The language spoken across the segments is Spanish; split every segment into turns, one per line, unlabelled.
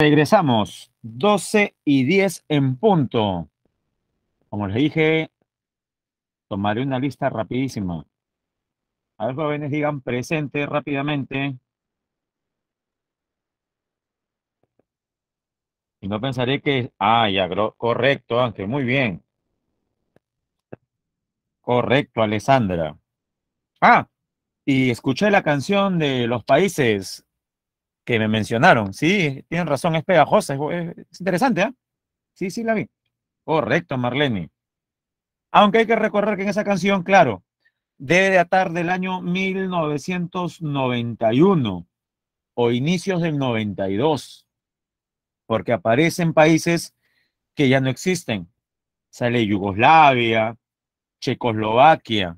Regresamos, 12 y 10 en punto. Como les dije, tomaré una lista rapidísima. A ver, jóvenes, digan presente rápidamente. Y no pensaré que... Ah, ya, correcto, Ángel, muy bien. Correcto, Alessandra. Ah, y escuché la canción de los países que me mencionaron. Sí, tienen razón, es pegajosa, es, interesante, ¿ah? Sí, sí, la vi. Correcto, Marlene. Aunque hay que recordar que en esa canción, claro, debe datar del año 1991 o inicios del 92, porque aparecen países que ya no existen. Sale Yugoslavia, Checoslovaquia,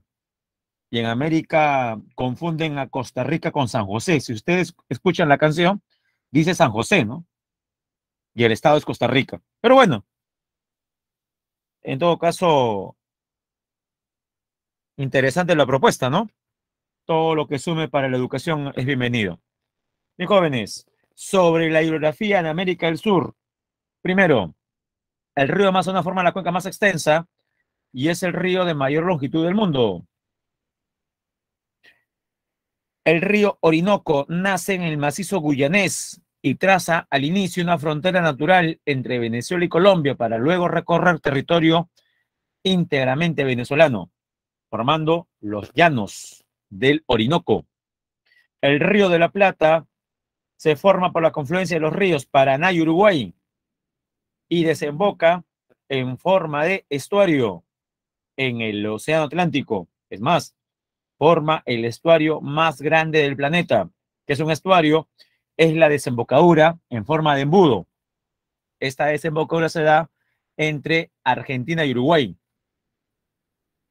y en América confunden a Costa Rica con San José. Si ustedes escuchan la canción, dice San José, ¿no? Y el estado es Costa Rica. Pero bueno, en todo caso, interesante la propuesta, ¿no? Todo lo que sume para la educación es bienvenido. Mis jóvenes, sobre la hidrografía en América del Sur. Primero, el río Amazonas forma la cuenca más extensa y es el río de mayor longitud del mundo. El río Orinoco nace en el macizo guyanés y traza al inicio una frontera natural entre Venezuela y Colombia para luego recorrer territorio íntegramente venezolano, formando los llanos del Orinoco. El río de la Plata se forma por la confluencia de los ríos Paraná y Uruguay y desemboca en forma de estuario en el Océano Atlántico. Es más, forma el estuario más grande del planeta. que es un estuario? Es la desembocadura en forma de embudo. Esta desembocadura se da entre Argentina y Uruguay.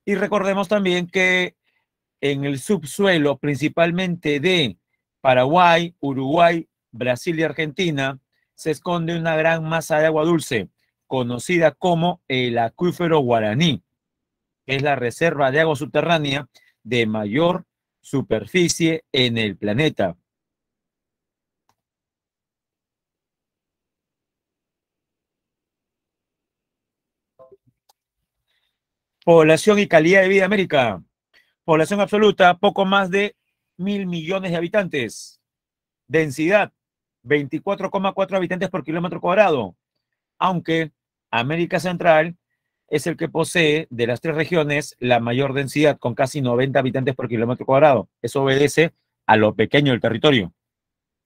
Y recordemos también que en el subsuelo, principalmente de Paraguay, Uruguay, Brasil y Argentina, se esconde una gran masa de agua dulce, conocida como el acuífero guaraní, que es la reserva de agua subterránea de mayor superficie en el planeta. Población y calidad de vida América. Población absoluta, poco más de mil millones de habitantes. Densidad, 24,4 habitantes por kilómetro cuadrado. Aunque América Central es el que posee de las tres regiones la mayor densidad, con casi 90 habitantes por kilómetro cuadrado. Eso obedece a lo pequeño del territorio.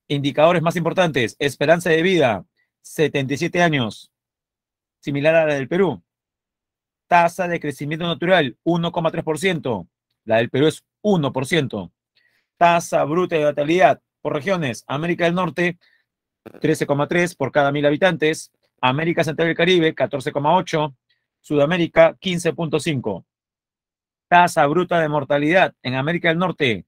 Indicadores más importantes, esperanza de vida, 77 años, similar a la del Perú. Tasa de crecimiento natural, 1,3%. La del Perú es 1%. Tasa bruta de natalidad por regiones, América del Norte, 13,3 por cada mil habitantes. América Central y Caribe, 14,8. Sudamérica 15.5. Tasa bruta de mortalidad en América del Norte.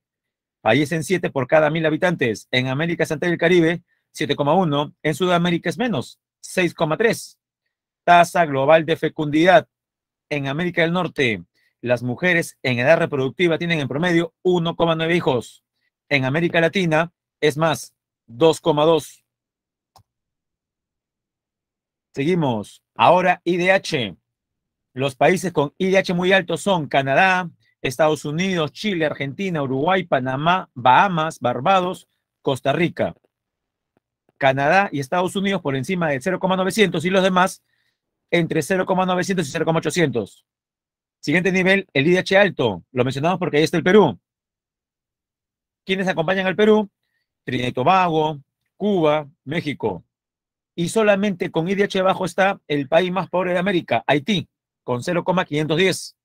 Fallecen 7 por cada 1.000 habitantes. En América Central y el Caribe 7,1. En Sudamérica es menos 6,3. Tasa global de fecundidad en América del Norte. Las mujeres en edad reproductiva tienen en promedio 1,9 hijos. En América Latina es más 2,2. Seguimos. Ahora IDH. Los países con IDH muy alto son Canadá, Estados Unidos, Chile, Argentina, Uruguay, Panamá, Bahamas, Barbados, Costa Rica. Canadá y Estados Unidos por encima de 0,900 y los demás entre 0,900 y 0,800. Siguiente nivel, el IDH alto. Lo mencionamos porque ahí está el Perú. ¿Quiénes acompañan al Perú? Trinidad y Tobago, Cuba, México. Y solamente con IDH bajo está el país más pobre de América, Haití con 0,510.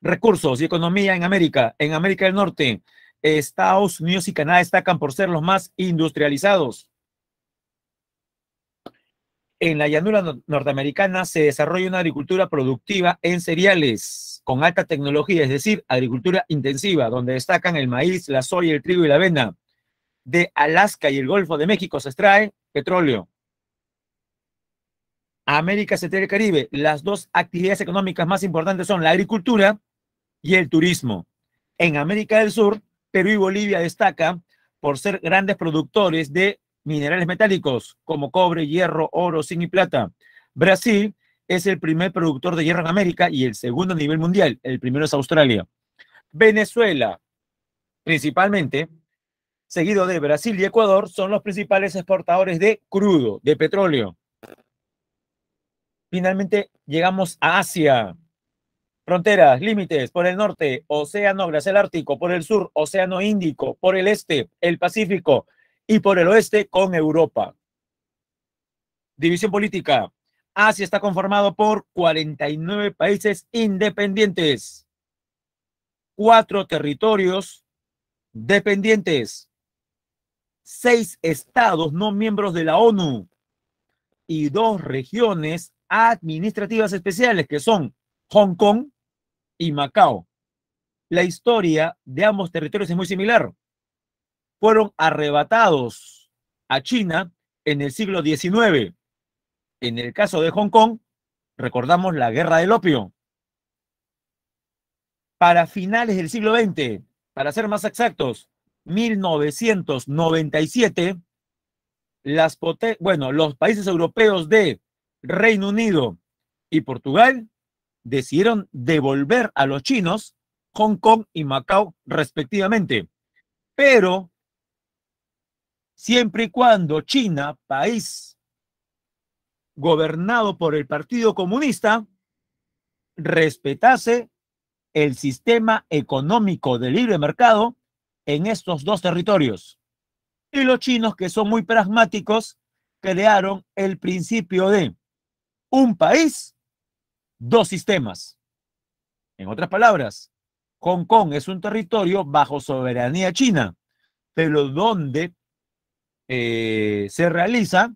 Recursos y economía en América. En América del Norte, Estados Unidos y Canadá destacan por ser los más industrializados. En la llanura norteamericana se desarrolla una agricultura productiva en cereales con alta tecnología, es decir, agricultura intensiva, donde destacan el maíz, la soya, el trigo y la avena. De Alaska y el Golfo de México se extrae petróleo. América Central y Caribe, las dos actividades económicas más importantes son la agricultura y el turismo. En América del Sur, Perú y Bolivia destacan por ser grandes productores de minerales metálicos como cobre, hierro, oro, zinc y plata. Brasil es el primer productor de hierro en América y el segundo a nivel mundial. El primero es Australia. Venezuela, principalmente, seguido de Brasil y Ecuador, son los principales exportadores de crudo, de petróleo. Finalmente llegamos a Asia. Fronteras, límites, por el norte, océano al ártico, por el sur, océano índico, por el este, el Pacífico y por el oeste con Europa. División política. Asia está conformado por 49 países independientes, cuatro territorios dependientes, seis estados no miembros de la ONU y dos regiones administrativas especiales, que son Hong Kong y Macao. La historia de ambos territorios es muy similar. Fueron arrebatados a China en el siglo XIX. En el caso de Hong Kong, recordamos la guerra del opio. Para finales del siglo XX, para ser más exactos, 1997, las bueno, los países europeos de Reino Unido y Portugal decidieron devolver a los chinos Hong Kong y Macao respectivamente. Pero siempre y cuando China, país gobernado por el Partido Comunista, respetase el sistema económico de libre mercado en estos dos territorios. Y los chinos, que son muy pragmáticos, crearon el principio de un país, dos sistemas. En otras palabras, Hong Kong es un territorio bajo soberanía china, pero donde eh, se realiza,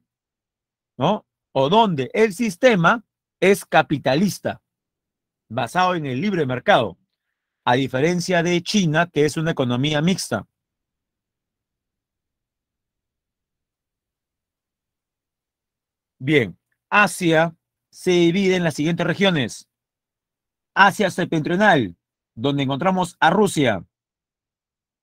¿no? O donde el sistema es capitalista, basado en el libre mercado, a diferencia de China, que es una economía mixta. Bien, Asia se divide en las siguientes regiones. Asia septentrional, donde encontramos a Rusia,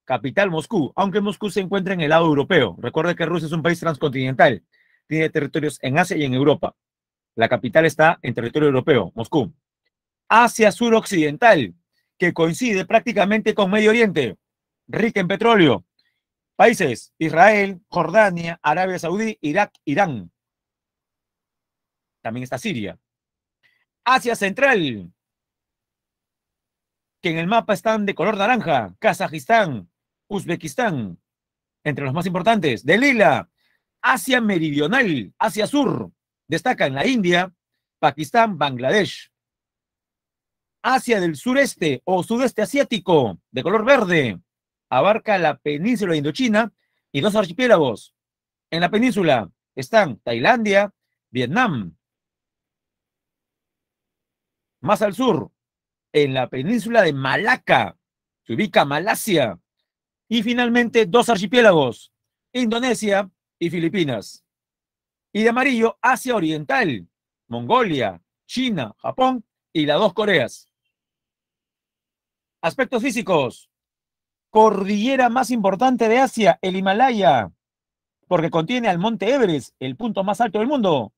capital Moscú, aunque Moscú se encuentra en el lado europeo. Recuerde que Rusia es un país transcontinental, tiene territorios en Asia y en Europa. La capital está en territorio europeo, Moscú. Asia suroccidental, que coincide prácticamente con Medio Oriente, rica en petróleo. Países, Israel, Jordania, Arabia Saudí, Irak, Irán también está Siria. Asia Central, que en el mapa están de color naranja, Kazajistán, Uzbekistán, entre los más importantes, de lila, Asia Meridional, Asia Sur, destacan la India, Pakistán, Bangladesh, Asia del Sureste o Sudeste Asiático, de color verde, abarca la península de Indochina y dos archipiélagos. En la península están Tailandia, Vietnam, más al sur, en la península de Malaca, se ubica Malasia. Y finalmente, dos archipiélagos, Indonesia y Filipinas. Y de amarillo, Asia Oriental, Mongolia, China, Japón y las dos Coreas. Aspectos físicos. Cordillera más importante de Asia, el Himalaya, porque contiene al monte Everest, el punto más alto del mundo.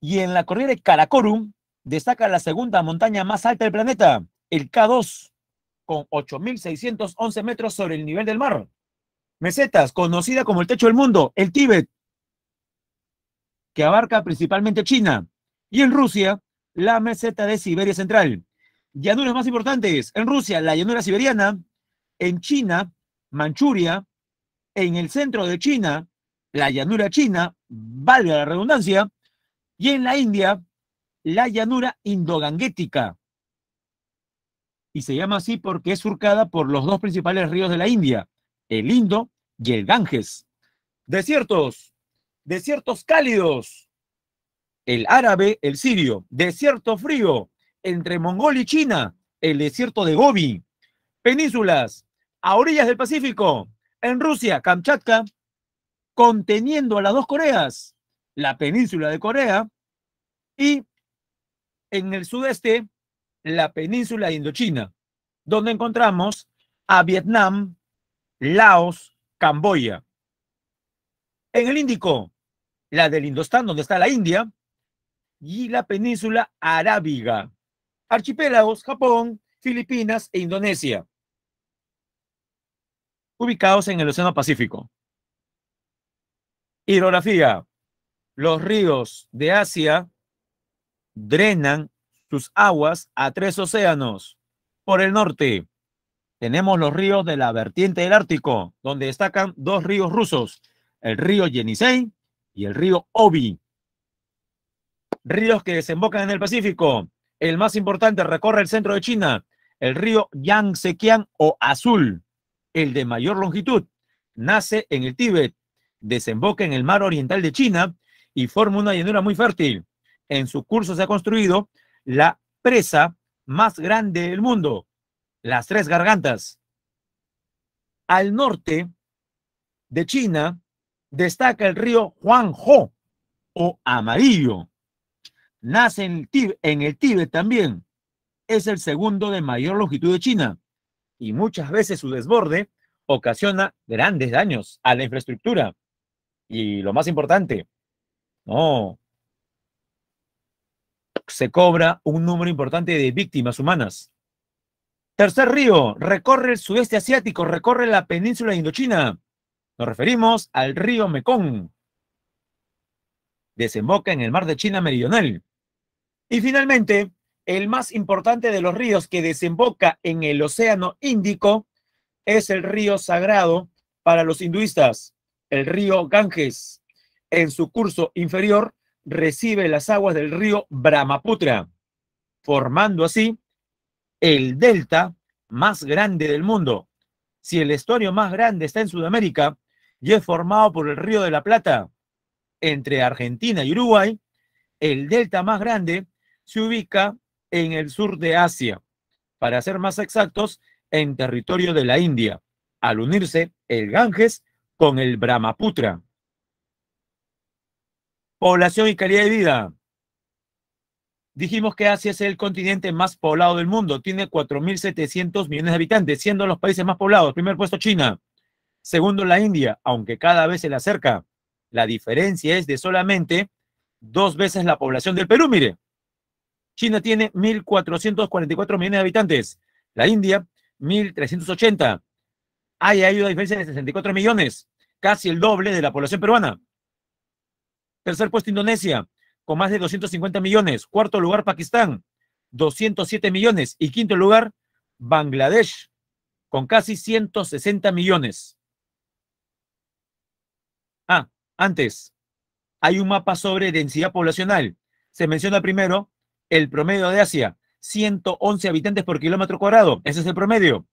Y en la cordillera de Karakorum destaca la segunda montaña más alta del planeta, el K2, con 8.611 metros sobre el nivel del mar. Mesetas, conocida como el techo del mundo, el Tíbet, que abarca principalmente China. Y en Rusia, la meseta de Siberia Central. Llanuras más importantes, en Rusia, la llanura siberiana, en China, Manchuria, en el centro de China, la llanura china, valga la redundancia, y en la India, la llanura indoganguética. Y se llama así porque es surcada por los dos principales ríos de la India, el Indo y el Ganges. Desiertos, desiertos cálidos, el árabe, el sirio, desierto frío, entre Mongolia y China, el desierto de Gobi, penínsulas, a orillas del Pacífico, en Rusia, Kamchatka, conteniendo a las dos Coreas, la península de Corea y en el sudeste la península de Indochina, donde encontramos a Vietnam, Laos, Camboya. En el Índico, la del Indostán, donde está la India, y la península arábiga, archipiélagos, Japón, Filipinas e Indonesia, ubicados en el Océano Pacífico. Hidrografía los ríos de Asia drenan sus aguas a tres océanos. Por el norte tenemos los ríos de la vertiente del Ártico, donde destacan dos ríos rusos, el río Yenisei y el río Obi. Ríos que desembocan en el Pacífico. El más importante recorre el centro de China, el río yangtze o Azul, el de mayor longitud. Nace en el Tíbet, desemboca en el mar oriental de China y forma una llanura muy fértil. En su curso se ha construido la presa más grande del mundo, las Tres Gargantas. Al norte de China destaca el río Huangho o Amarillo. Nace en el, en el Tíbet también. Es el segundo de mayor longitud de China y muchas veces su desborde ocasiona grandes daños a la infraestructura. Y lo más importante, no. Se cobra un número importante de víctimas humanas. Tercer río, recorre el sudeste asiático, recorre la península de Indochina. Nos referimos al río Mekong. Desemboca en el mar de China meridional. Y finalmente, el más importante de los ríos que desemboca en el Océano Índico es el río sagrado para los hinduistas, el río Ganges en su curso inferior recibe las aguas del río Brahmaputra, formando así el delta más grande del mundo. Si el estuario más grande está en Sudamérica y es formado por el río de la Plata, entre Argentina y Uruguay, el delta más grande se ubica en el sur de Asia, para ser más exactos, en territorio de la India, al unirse el Ganges con el Brahmaputra. Población y calidad de vida. Dijimos que Asia es el continente más poblado del mundo. Tiene 4.700 millones de habitantes, siendo los países más poblados. Primer puesto China. Segundo la India, aunque cada vez se le acerca. La diferencia es de solamente dos veces la población del Perú, mire. China tiene 1.444 millones de habitantes. La India, 1.380. hay Ahí una diferencia de 64 millones, casi el doble de la población peruana. Tercer puesto Indonesia, con más de 250 millones. Cuarto lugar Pakistán, 207 millones. Y quinto lugar Bangladesh, con casi 160 millones. Ah, antes, hay un mapa sobre densidad poblacional. Se menciona primero el promedio de Asia, 111 habitantes por kilómetro cuadrado. Ese es el promedio.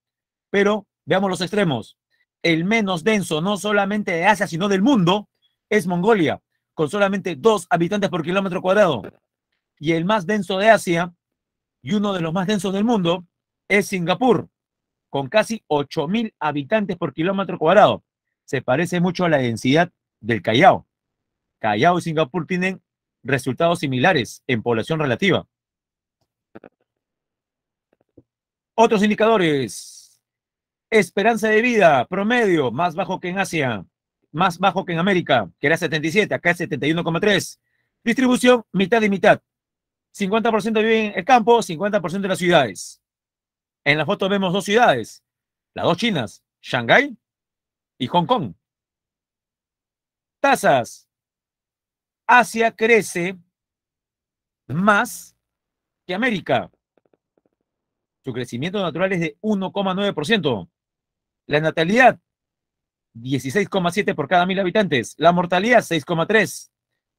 Pero veamos los extremos. El menos denso, no solamente de Asia, sino del mundo, es Mongolia, con solamente dos habitantes por kilómetro cuadrado. Y el más denso de Asia y uno de los más densos del mundo es Singapur, con casi 8.000 habitantes por kilómetro cuadrado. Se parece mucho a la densidad del Callao. Callao y Singapur tienen resultados similares en población relativa. Otros indicadores. Esperanza de vida promedio más bajo que en Asia más bajo que en América, que era 77, acá es 71,3. Distribución mitad y mitad. 50% viven en el campo, 50% en las ciudades. En la foto vemos dos ciudades, las dos chinas, Shanghái y Hong Kong. Tasas. Asia crece más que América. Su crecimiento natural es de 1,9%. La natalidad 16,7 por cada mil habitantes. La mortalidad, 6,3.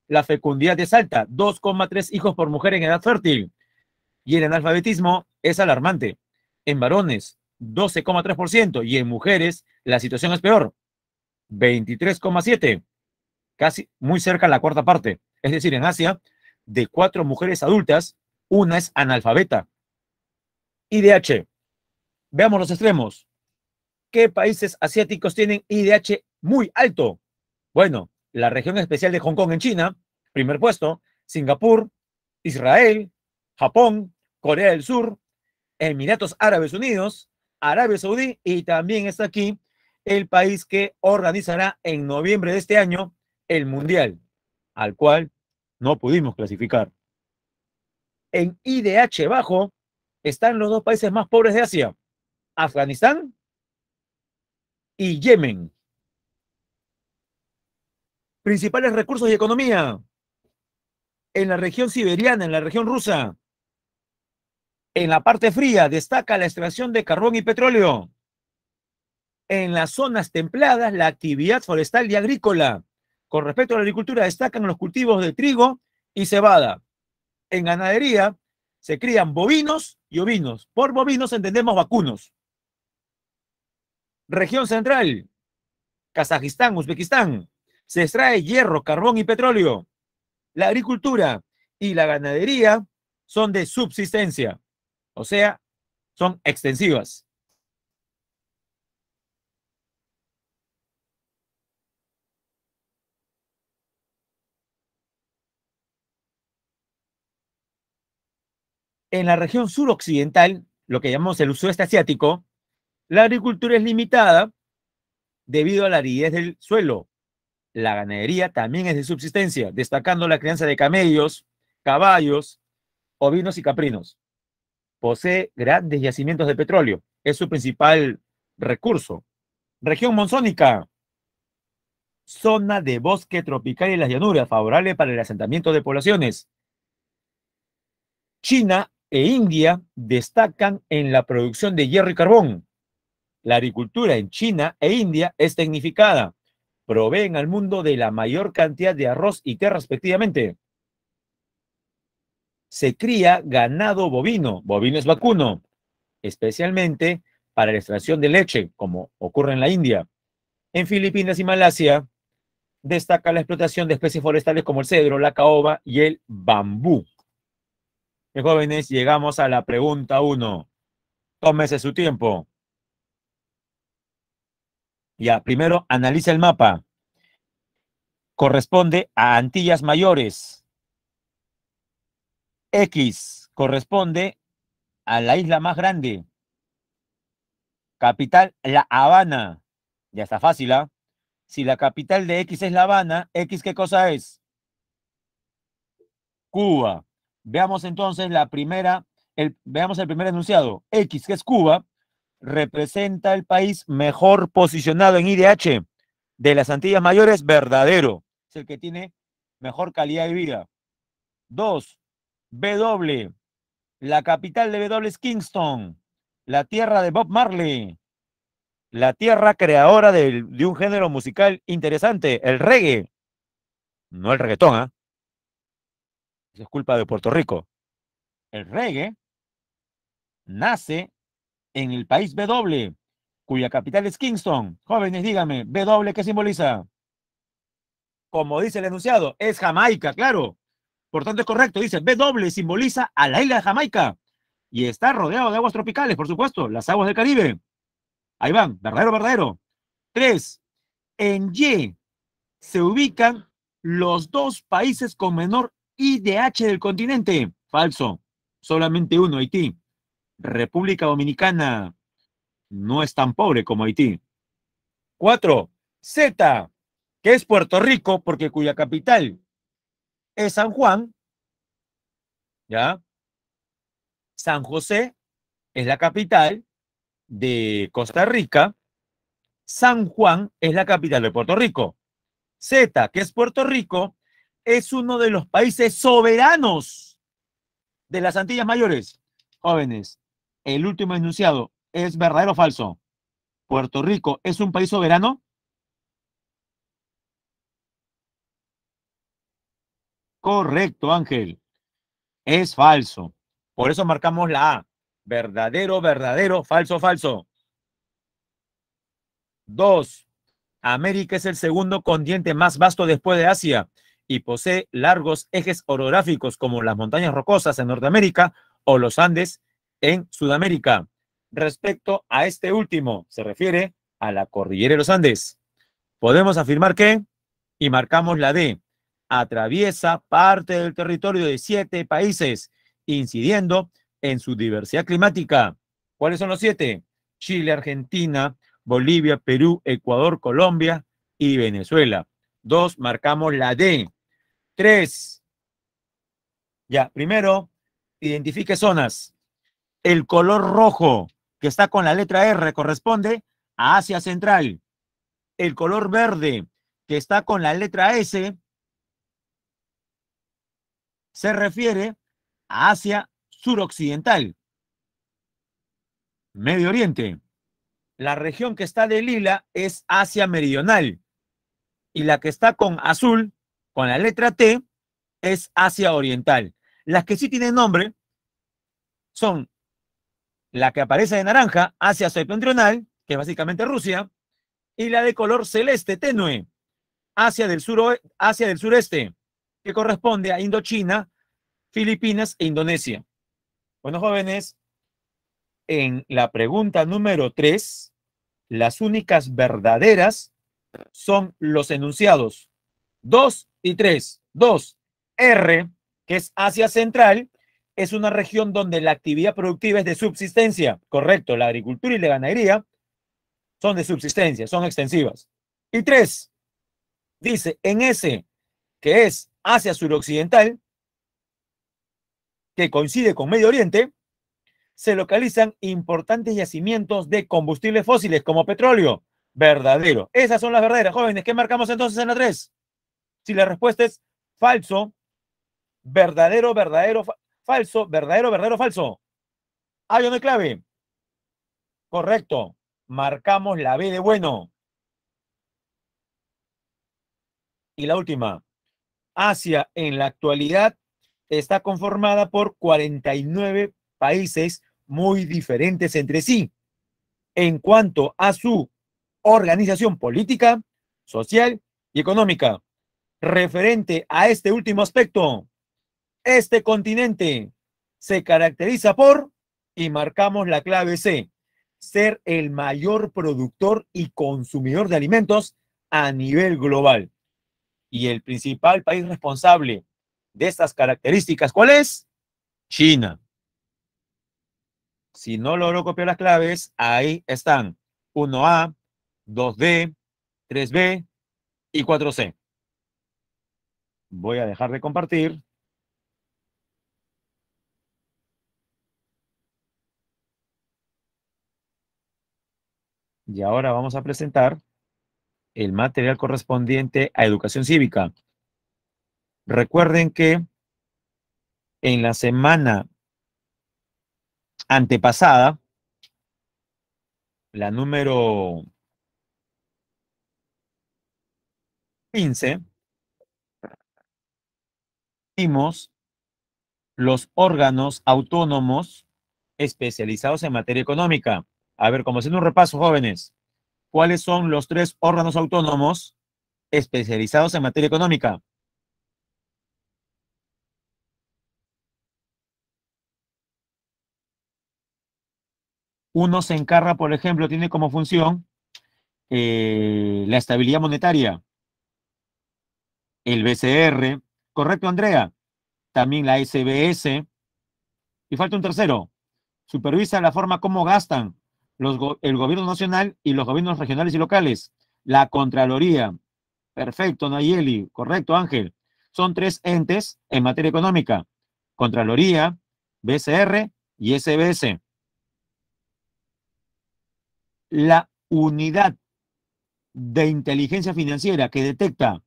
La fecundidad es alta, 2,3 hijos por mujer en edad fértil. Y el analfabetismo es alarmante. En varones, 12,3%. Y en mujeres, la situación es peor, 23,7. Casi muy cerca a la cuarta parte. Es decir, en Asia, de cuatro mujeres adultas, una es analfabeta. IDH. Veamos los extremos. ¿Qué países asiáticos tienen IDH muy alto? Bueno, la región especial de Hong Kong en China, primer puesto, Singapur, Israel, Japón, Corea del Sur, Emiratos Árabes Unidos, Arabia Saudí y también está aquí el país que organizará en noviembre de este año el Mundial, al cual no pudimos clasificar. En IDH bajo están los dos países más pobres de Asia, Afganistán y Yemen. Principales recursos y economía en la región siberiana, en la región rusa. En la parte fría destaca la extracción de carbón y petróleo. En las zonas templadas, la actividad forestal y agrícola. Con respecto a la agricultura, destacan los cultivos de trigo y cebada. En ganadería, se crían bovinos y ovinos. Por bovinos entendemos vacunos. Región Central, Kazajistán, Uzbekistán. Se extrae hierro, carbón y petróleo. La agricultura y la ganadería son de subsistencia, o sea, son extensivas. En la región suroccidental, lo que llamamos el sudeste asiático, la agricultura es limitada debido a la aridez del suelo. La ganadería también es de subsistencia, destacando la crianza de camellos, caballos, ovinos y caprinos. Posee grandes yacimientos de petróleo. Es su principal recurso. Región monzónica. Zona de bosque tropical y las llanuras, favorable para el asentamiento de poblaciones. China e India destacan en la producción de hierro y carbón. La agricultura en China e India es tecnificada. Proveen al mundo de la mayor cantidad de arroz y té respectivamente. Se cría ganado bovino, bovino es vacuno, especialmente para la extracción de leche, como ocurre en la India. En Filipinas y Malasia destaca la explotación de especies forestales como el cedro, la caoba y el bambú. y jóvenes, llegamos a la pregunta uno. Tómese su tiempo. Ya, primero analiza el mapa. Corresponde a Antillas Mayores. X corresponde a la isla más grande. Capital La Habana. Ya está fácil, ¿ah? Si la capital de X es La Habana, ¿X qué cosa es? Cuba. Veamos entonces la primera, veamos el primer enunciado. X, que es Cuba, representa el país mejor posicionado en IDH de las Antillas Mayores, verdadero. Es el que tiene mejor calidad de vida. Dos, BW La capital de BW es Kingston, la tierra de Bob Marley, la tierra creadora de, un género musical interesante, el reggae. No el reggaetón, ¿ah? ¿eh? Es culpa de Puerto Rico. El reggae nace en el país W, cuya capital es Kingston. Jóvenes, díganme, W, ¿qué simboliza? Como dice el enunciado, es Jamaica, claro. Por tanto, es correcto. Dice, W simboliza a la isla de Jamaica. Y está rodeado de aguas tropicales, por supuesto, las aguas del Caribe. Ahí van, verdadero, verdadero. Tres, en Y se ubican los dos países con menor IDH del continente. Falso, solamente uno, Haití. República Dominicana no es tan pobre como Haití. Cuatro, Z, que es Puerto Rico, porque cuya capital es San Juan, ¿ya? San José es la capital de Costa Rica, San Juan es la capital de Puerto Rico. Z, que es Puerto Rico, es uno de los países soberanos de las Antillas Mayores. Jóvenes, el último enunciado es verdadero o falso. Puerto Rico es un país soberano. Correcto, Ángel. Es falso. Por eso marcamos la A. Verdadero, verdadero, falso, falso. Dos. América es el segundo continente más vasto después de Asia y posee largos ejes orográficos como las montañas rocosas en Norteamérica o los Andes en Sudamérica. Respecto a este último, se refiere a la cordillera de los Andes. Podemos afirmar que, y marcamos la D, atraviesa parte del territorio de siete países, incidiendo en su diversidad climática. ¿Cuáles son los siete? Chile, Argentina, Bolivia, Perú, Ecuador, Colombia y Venezuela. Dos, marcamos la D. Tres, ya, primero, identifique zonas. El color rojo que está con la letra R corresponde a Asia Central. El color verde que está con la letra S se refiere a Asia Suroccidental. Medio Oriente. La región que está de lila es Asia Meridional. Y la que está con azul, con la letra T, es Asia Oriental. Las que sí tienen nombre son la que aparece de naranja, Asia septentrional, que es básicamente Rusia, y la de color celeste tenue, Asia del, sur, del sureste, que corresponde a Indochina, Filipinas e Indonesia. Bueno, jóvenes, en la pregunta número 3, las únicas verdaderas son los enunciados dos y 3. dos R, que es Asia Central, es una región donde la actividad productiva es de subsistencia, correcto, la agricultura y la ganadería son de subsistencia, son extensivas. Y tres, dice, en ese que es Asia suroccidental, que coincide con Medio Oriente, se localizan importantes yacimientos de combustibles fósiles como petróleo. Verdadero. Esas son las verdaderas, jóvenes. ¿Qué marcamos entonces en la tres? Si la respuesta es falso, verdadero, verdadero, falso, verdadero, verdadero, falso. ¿Hay ah, yo no clave. Correcto. Marcamos la B de bueno. Y la última. Asia en la actualidad está conformada por 49 países muy diferentes entre sí en cuanto a su organización política, social y económica. Referente a este último aspecto, este continente se caracteriza por, y marcamos la clave C, ser el mayor productor y consumidor de alimentos a nivel global. Y el principal país responsable de estas características, ¿cuál es? China. Si no logro copiar las claves, ahí están 1A, 2D, 3B y 4C. Voy a dejar de compartir. Y ahora vamos a presentar el material correspondiente a educación cívica. Recuerden que en la semana antepasada, la número 15, vimos los órganos autónomos especializados en materia económica. A ver, como haciendo un repaso, jóvenes, ¿cuáles son los tres órganos autónomos especializados en materia económica? Uno se encarga, por ejemplo, tiene como función eh, la estabilidad monetaria, el BCR, correcto, Andrea, también la SBS, y falta un tercero, supervisa la forma como gastan el gobierno nacional y los gobiernos regionales y locales. La Contraloría. Perfecto, Nayeli. Correcto, Ángel. Son tres entes en materia económica. Contraloría, BCR y SBS. La unidad de inteligencia financiera que detecta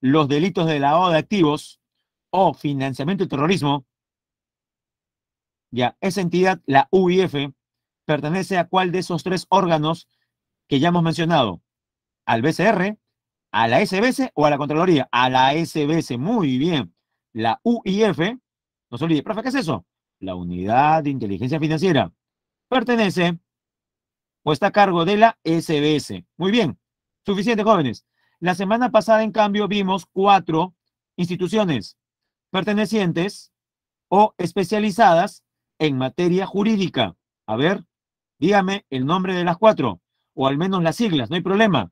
los delitos de lavado de activos o financiamiento y terrorismo, ya, esa entidad, la UIF, pertenece a cuál de esos tres órganos que ya hemos mencionado, al BCR, a la SBS o a la Contraloría, a la SBS, muy bien. La UIF, no se olvide, profe, ¿qué es eso? La Unidad de Inteligencia Financiera, pertenece o está a cargo de la SBS. Muy bien, suficiente jóvenes. La semana pasada, en cambio, vimos cuatro instituciones pertenecientes o especializadas en materia jurídica. A ver, Dígame el nombre de las cuatro, o al menos las siglas, no hay problema.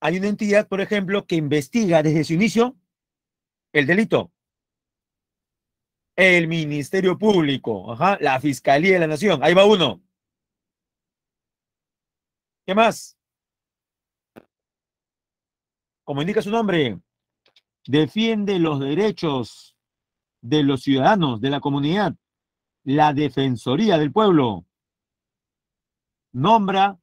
Hay una entidad, por ejemplo, que investiga desde su inicio el delito. El Ministerio Público, la Fiscalía de la Nación, ahí va uno. ¿Qué más? Como indica su nombre, defiende los derechos de los ciudadanos, de la comunidad, la Defensoría del Pueblo. Nombra,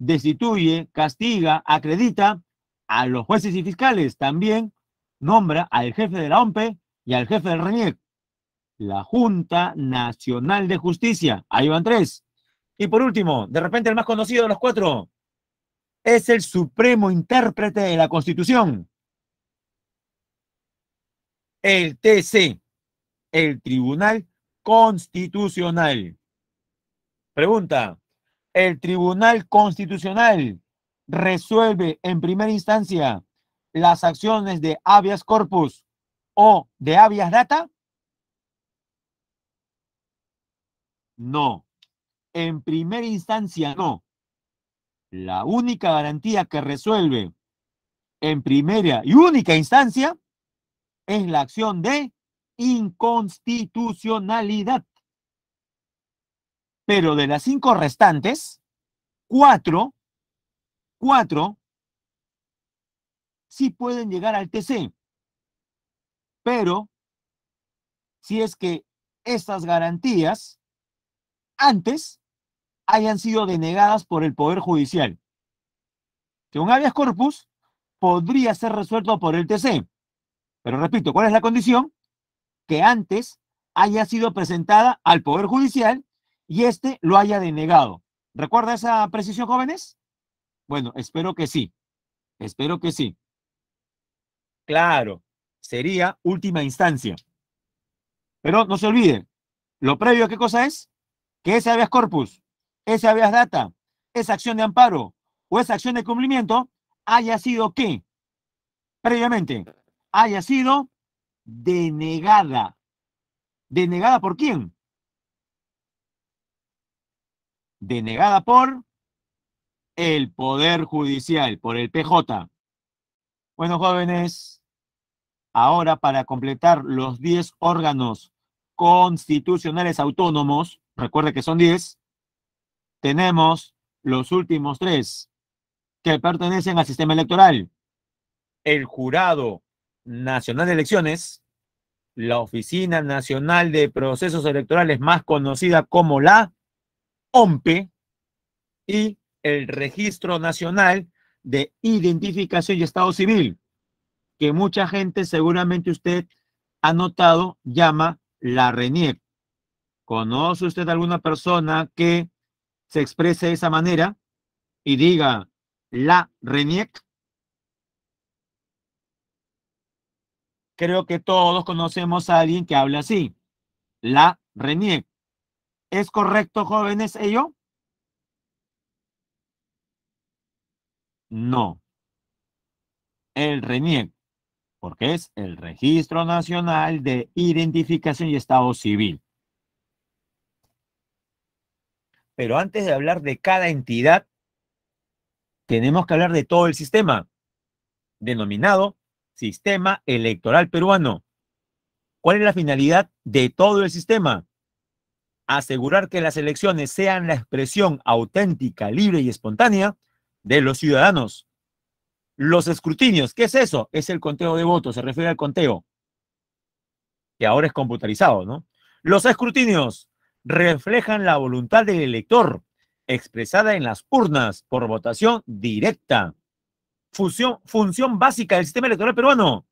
destituye, castiga, acredita a los jueces y fiscales. También nombra al jefe de la OMPE y al jefe del RENIEC. La Junta Nacional de Justicia. Ahí van tres. Y por último, de repente el más conocido de los cuatro, es el supremo intérprete de la Constitución el TC, el Tribunal Constitucional. Pregunta, ¿el Tribunal Constitucional resuelve en primera instancia las acciones de habeas corpus o de habeas data? No. En primera instancia, no. La única garantía que resuelve en primera y única instancia es la acción de inconstitucionalidad. Pero de las cinco restantes, cuatro, cuatro, sí pueden llegar al TC. Pero si es que estas garantías antes hayan sido denegadas por el Poder Judicial. Que un habeas corpus podría ser resuelto por el TC. Pero repito, ¿cuál es la condición? Que antes haya sido presentada al Poder Judicial y éste lo haya denegado. ¿Recuerda esa precisión, jóvenes? Bueno, espero que sí. Espero que sí. Claro, sería última instancia. Pero no se olvide, lo previo, ¿qué cosa es? Que ese habeas corpus, ese habeas data, esa acción de amparo o esa acción de cumplimiento haya sido qué previamente haya sido denegada. ¿Denegada por quién? Denegada por el Poder Judicial, por el PJ. Bueno, jóvenes, ahora para completar los 10 órganos constitucionales autónomos, recuerde que son 10, tenemos los últimos tres que pertenecen al sistema electoral. El jurado Nacional de Elecciones, la Oficina Nacional de Procesos Electorales, más conocida como la OMPE, y el Registro Nacional de Identificación y Estado Civil, que mucha gente, seguramente usted ha notado, llama la RENIEC. ¿Conoce usted alguna persona que se exprese de esa manera y diga la RENIEC? Creo que todos conocemos a alguien que habla así. La RENIEC. ¿Es correcto, jóvenes, ello? No. El RENIEC, porque es el Registro Nacional de Identificación y Estado Civil. Pero antes de hablar de cada entidad, tenemos que hablar de todo el sistema, denominado sistema electoral peruano. ¿Cuál es la finalidad de todo el sistema? Asegurar que las elecciones sean la expresión auténtica, libre y espontánea de los ciudadanos. Los escrutinios, ¿qué es eso? Es el conteo de votos, se refiere al conteo, que ahora es computarizado, ¿no? Los escrutinios reflejan la voluntad del elector expresada en las urnas por votación directa función, función básica del sistema electoral peruano,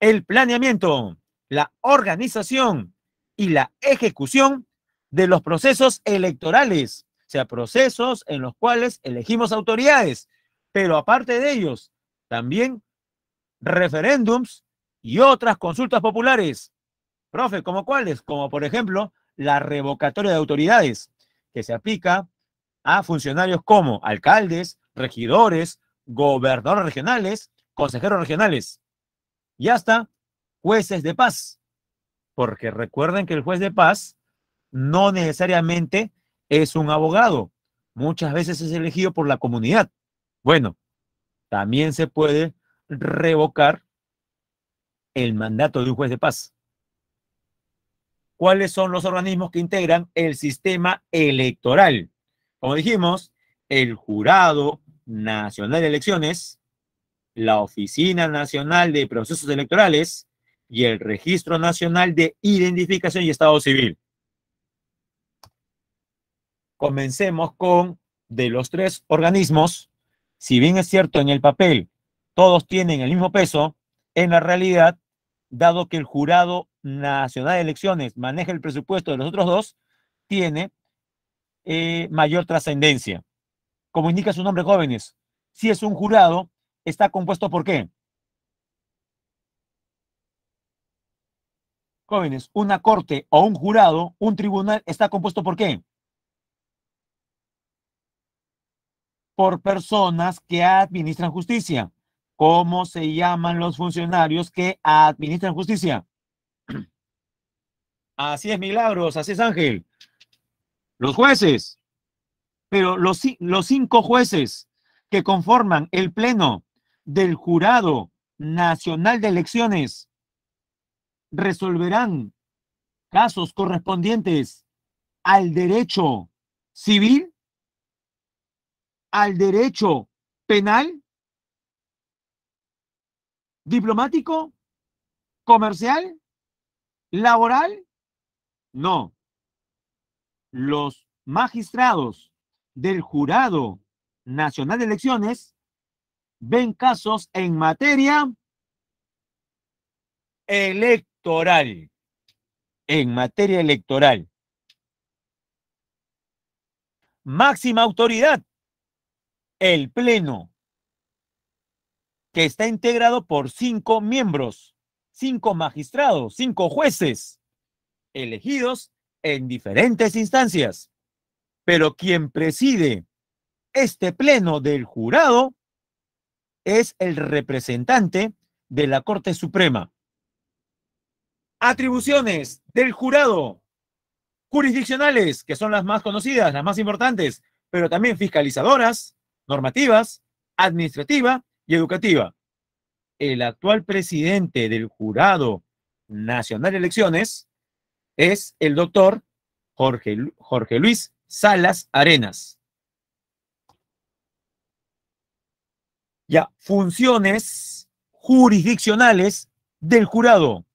el planeamiento, la organización y la ejecución de los procesos electorales, o sea, procesos en los cuales elegimos autoridades, pero aparte de ellos, también referéndums y otras consultas populares. Profe, ¿como cuáles? Como por ejemplo la revocatoria de autoridades, que se aplica a funcionarios como alcaldes, regidores, gobernadores regionales, consejeros regionales y hasta jueces de paz. Porque recuerden que el juez de paz no necesariamente es un abogado. Muchas veces es elegido por la comunidad. Bueno, también se puede revocar el mandato de un juez de paz. ¿Cuáles son los organismos que integran el sistema electoral? Como dijimos, el jurado, Nacional de Elecciones, la Oficina Nacional de Procesos Electorales y el Registro Nacional de Identificación y Estado Civil. Comencemos con, de los tres organismos, si bien es cierto en el papel, todos tienen el mismo peso, en la realidad, dado que el Jurado Nacional de Elecciones maneja el presupuesto de los otros dos, tiene eh, mayor trascendencia como indica su nombre, jóvenes. Si es un jurado, está compuesto por qué? Jóvenes, una corte o un jurado, un tribunal, está compuesto por qué? Por personas que administran justicia. ¿Cómo se llaman los funcionarios que administran justicia? Así es, Milagros, así es, Ángel. Los jueces. Pero los, cinco jueces que conforman el Pleno del Jurado Nacional de Elecciones resolverán casos correspondientes al derecho civil, al derecho penal, diplomático, comercial, laboral. No. Los magistrados del Jurado Nacional de Elecciones ven casos en materia electoral. En materia electoral. Máxima autoridad, el Pleno, que está integrado por cinco miembros, cinco magistrados, cinco jueces, elegidos en diferentes instancias. Pero quien preside este pleno del jurado es el representante de la Corte Suprema. Atribuciones del jurado. Jurisdiccionales, que son las más conocidas, las más importantes, pero también fiscalizadoras, normativas, administrativa y educativa. El actual presidente del Jurado Nacional de Elecciones es el doctor Jorge, Jorge Luis Salas Arenas. Ya, funciones jurisdiccionales del jurado.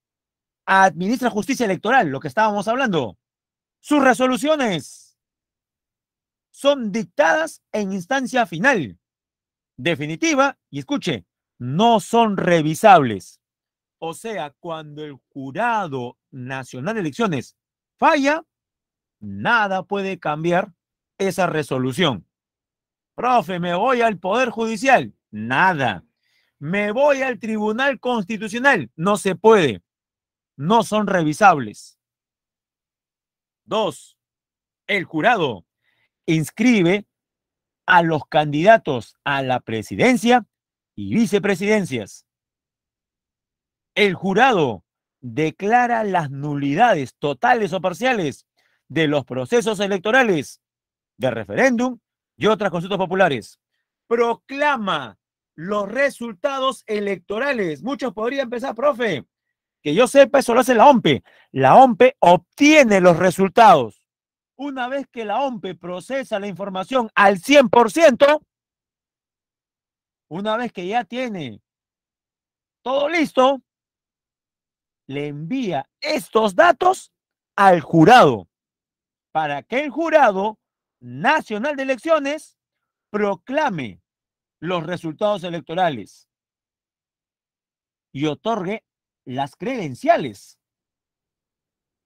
Administra justicia electoral, lo que estábamos hablando. Sus resoluciones son dictadas en instancia final, definitiva, y escuche, no son revisables. O sea, cuando el jurado nacional de elecciones falla, nada puede cambiar esa resolución. Profe, me voy al Poder Judicial. Nada. Me voy al Tribunal Constitucional. No se puede. No son revisables. Dos, el jurado inscribe a los candidatos a la presidencia y vicepresidencias. El jurado declara las nulidades totales o parciales de los procesos electorales, de referéndum y otras consultas populares. Proclama los resultados electorales. Muchos podrían pensar, profe, que yo sepa, eso lo hace la OMPE. La OMPE obtiene los resultados. Una vez que la OMPE procesa la información al 100%, una vez que ya tiene todo listo, le envía estos datos al jurado para que el jurado nacional de elecciones proclame los resultados electorales y otorgue las credenciales.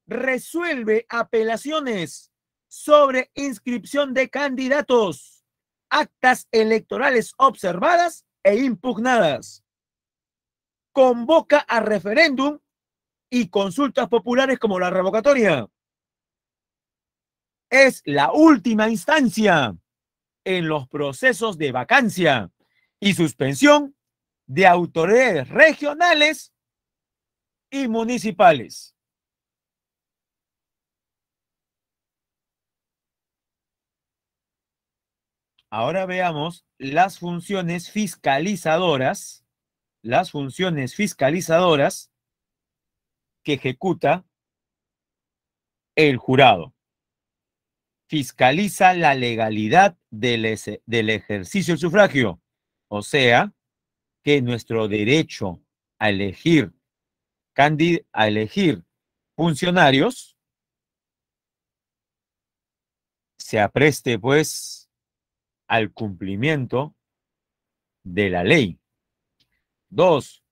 Resuelve apelaciones sobre inscripción de candidatos, actas electorales observadas e impugnadas. Convoca a referéndum y consultas populares como la revocatoria es la última instancia en los procesos de vacancia y suspensión de autoridades regionales y municipales. Ahora veamos las funciones fiscalizadoras, las funciones fiscalizadoras que ejecuta el jurado fiscaliza la legalidad del, ejercicio del sufragio. O sea, que nuestro derecho a elegir, a elegir funcionarios se apreste pues al cumplimiento de la ley. Dos,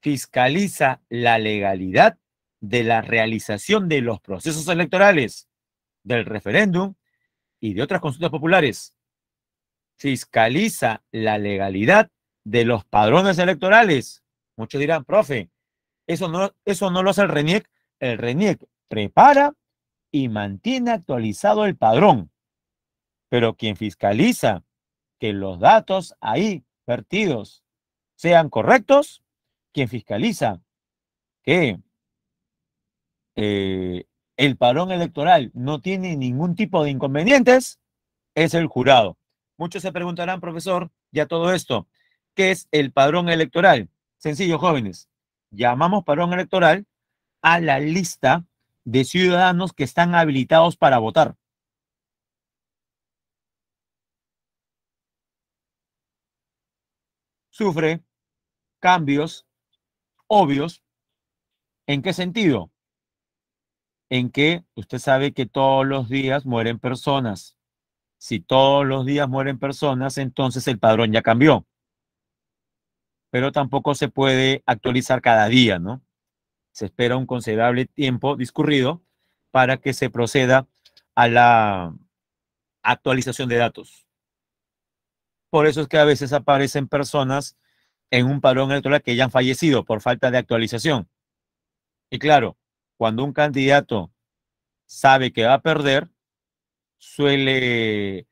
fiscaliza la legalidad de la realización de los procesos electorales, del referéndum y de otras consultas populares, fiscaliza la legalidad de los padrones electorales. Muchos dirán, profe, eso no, eso no lo hace el RENIEC. El RENIEC prepara y mantiene actualizado el padrón. Pero quien fiscaliza que los datos ahí vertidos sean correctos, quien fiscaliza que eh, el padrón electoral no tiene ningún tipo de inconvenientes, es el jurado. Muchos se preguntarán, profesor, ya todo esto, ¿qué es el padrón electoral? Sencillo, jóvenes, llamamos padrón electoral a la lista de ciudadanos que están habilitados para votar. Sufre cambios obvios. ¿En qué sentido? en que usted sabe que todos los días mueren personas. Si todos los días mueren personas, entonces el padrón ya cambió. Pero tampoco se puede actualizar cada día, ¿no? Se espera un considerable tiempo discurrido para que se proceda a la actualización de datos. Por eso es que a veces aparecen personas en un padrón electoral que ya han fallecido por falta de actualización. Y claro, cuando un candidato sabe que va a perder, suele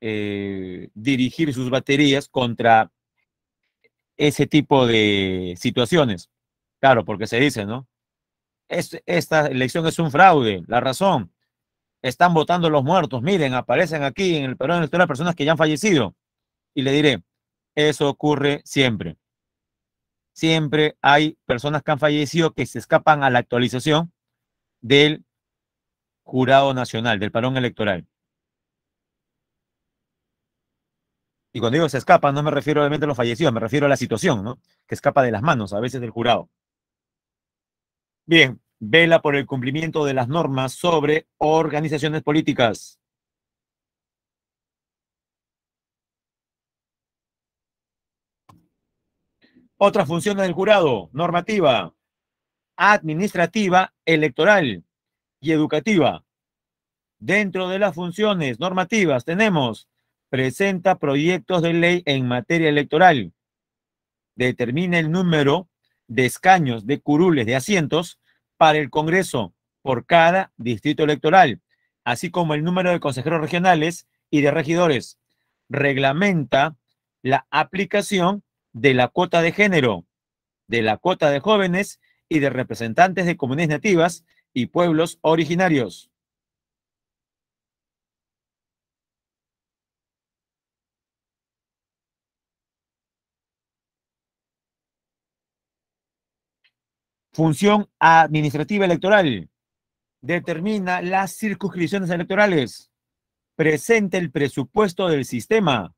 eh, dirigir sus baterías contra ese tipo de situaciones. Claro, porque se dice, ¿no? esta elección es un fraude, la razón. Están votando los muertos. Miren, aparecen aquí en el Perú de las personas que ya han fallecido. Y le diré, eso ocurre siempre. Siempre hay personas que han fallecido que se escapan a la actualización del Jurado Nacional, del Parón Electoral. Y cuando digo se escapa, no me refiero obviamente a los fallecidos, me refiero a la situación, ¿no? Que escapa de las manos a veces del jurado. Bien, vela por el cumplimiento de las normas sobre organizaciones políticas. Otra función del jurado, normativa administrativa, electoral y educativa. Dentro de las funciones normativas tenemos presenta proyectos de ley en materia electoral, determina el número de escaños, de curules, de asientos para el Congreso por cada distrito electoral, así como el número de consejeros regionales y de regidores. Reglamenta la aplicación de la cuota de género, de la cuota de jóvenes y de representantes de comunidades nativas y pueblos originarios. Función administrativa electoral. Determina las circunscripciones electorales. Presenta el presupuesto del sistema.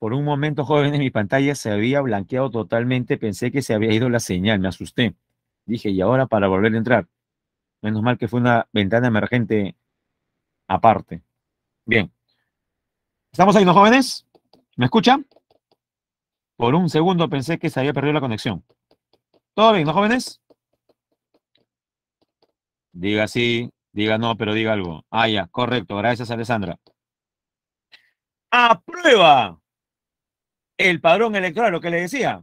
Por un momento, joven, en mi pantalla se había blanqueado totalmente. Pensé que se había ido la señal. Me asusté. Dije, ¿y ahora para volver a entrar? Menos mal que fue una ventana emergente aparte. Bien. ¿Estamos ahí, los jóvenes? ¿Me escuchan? Por un segundo pensé que se había perdido la conexión. ¿Todo bien, los ¿no, jóvenes? Diga sí, diga no, pero diga algo. Ah, ya, correcto. Gracias, Alessandra. ¡Aprueba! el padrón electoral, lo que le decía.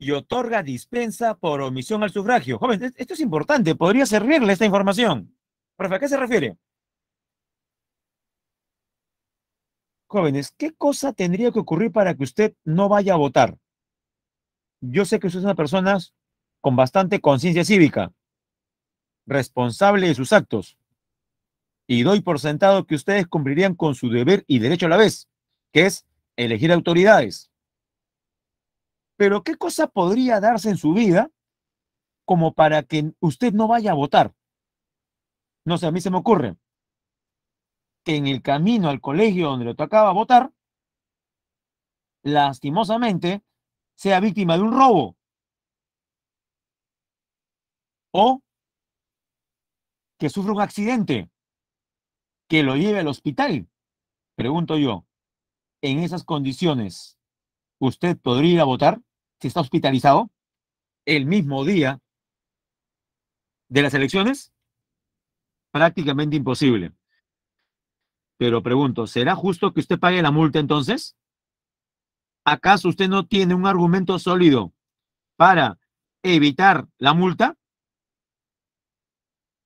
Y otorga dispensa por omisión al sufragio. Jóvenes, esto es importante, podría servirle esta información. Profe, ¿a qué se refiere? Jóvenes, ¿qué cosa tendría que ocurrir para que usted no vaya a votar? Yo sé que ustedes son personas con bastante conciencia cívica, responsable de sus actos, y doy por sentado que ustedes cumplirían con su deber y derecho a la vez, que es elegir autoridades. Pero ¿qué cosa podría darse en su vida como para que usted no vaya a votar? No sé, a mí se me ocurre que en el camino al colegio donde le tocaba votar, lastimosamente, sea víctima de un robo. O que sufra un accidente que lo lleve al hospital, pregunto yo en esas condiciones, usted podría ir a votar si está hospitalizado el mismo día de las elecciones? Prácticamente imposible. Pero pregunto, ¿será justo que usted pague la multa entonces? ¿Acaso usted no tiene un argumento sólido para evitar la multa?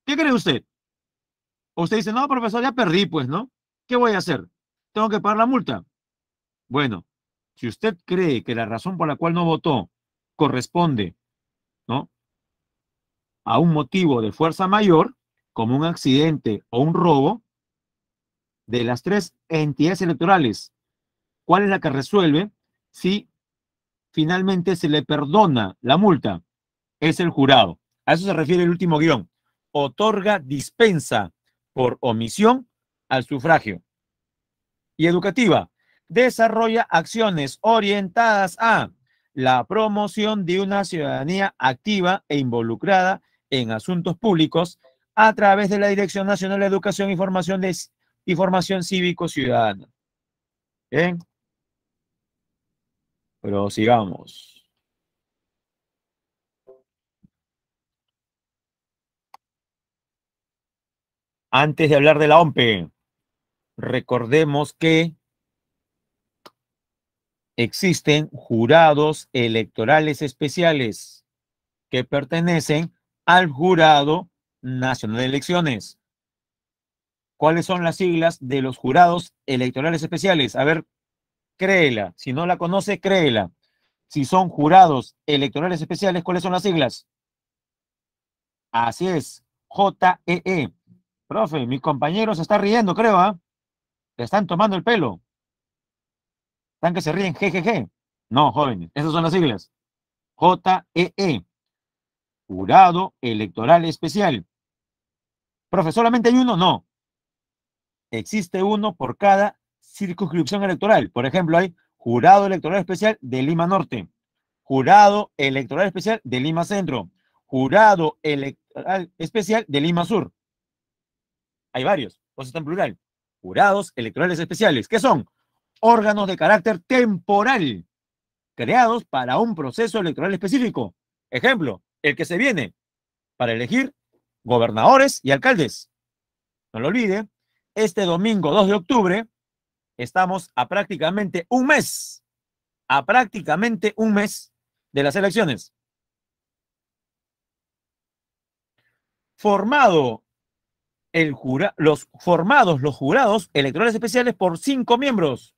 ¿Qué cree usted? Usted dice, no, profesor, ya perdí, pues, ¿no? ¿Qué voy a hacer? Tengo que pagar la multa. Bueno, si usted cree que la razón por la cual no votó corresponde ¿no? a un motivo de fuerza mayor, como un accidente o un robo, de las tres entidades electorales, ¿cuál es la que resuelve si finalmente se le perdona la multa? Es el jurado. A eso se refiere el último guión. Otorga dispensa por omisión al sufragio. Y educativa, desarrolla acciones orientadas a la promoción de una ciudadanía activa e involucrada en asuntos públicos a través de la Dirección Nacional de Educación y Formación, Cívico Ciudadana. Bien. Prosigamos. Antes de hablar de la OMPE, recordemos que existen jurados electorales especiales que pertenecen al Jurado Nacional de Elecciones. ¿Cuáles son las siglas de los jurados electorales especiales? A ver, créela. Si no la conoce, créela. Si son jurados electorales especiales, ¿cuáles son las siglas? Así es, JEE. -E. Profe, mi compañero se está riendo, creo, ¿ah? Le están tomando el pelo. Están que se ríen, jejeje. No, jóvenes, esas son las siglas. JEE, -E, Jurado Electoral Especial. Profesor, ¿solamente hay uno? No. Existe uno por cada circunscripción electoral. Por ejemplo, hay Jurado Electoral Especial de Lima Norte, Jurado Electoral Especial de Lima Centro, Jurado Electoral Especial de Lima Sur. Hay varios, o en plural. Jurados Electorales Especiales. ¿Qué son? órganos de carácter temporal creados para un proceso electoral específico. Ejemplo, el que se viene para elegir gobernadores y alcaldes. No lo olvide, este domingo 2 de octubre estamos a prácticamente un mes, a prácticamente un mes de las elecciones. Formado el los formados los jurados electorales especiales por cinco miembros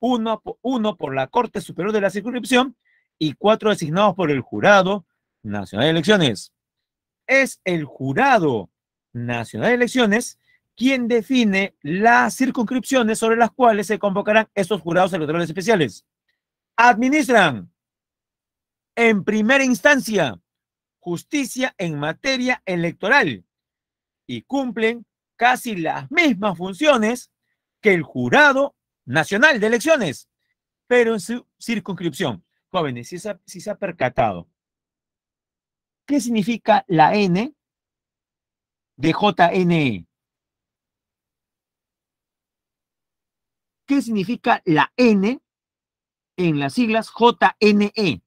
uno, por la Corte Superior de la Circunscripción y cuatro designados por el Jurado Nacional de Elecciones. Es el Jurado Nacional de Elecciones quien define las circunscripciones sobre las cuales se convocarán estos jurados electorales especiales. Administran, en primera instancia, justicia en materia electoral y cumplen casi las mismas funciones que el jurado nacional de elecciones, pero en su circunscripción. Jóvenes, si se ha, percatado, ¿qué significa la N de JNE? ¿Qué significa la N en las siglas JNE?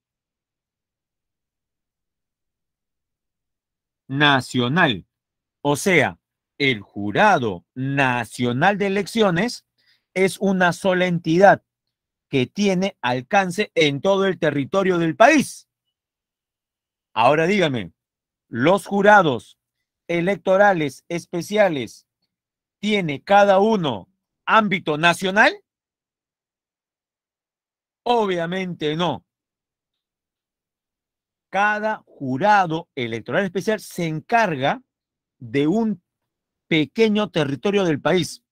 Nacional. O sea, el Jurado Nacional de Elecciones es una sola entidad que tiene alcance en todo el territorio del país. Ahora dígame, los jurados electorales especiales tiene cada uno ámbito nacional? Obviamente no. Cada jurado electoral especial se encarga de un pequeño territorio del país.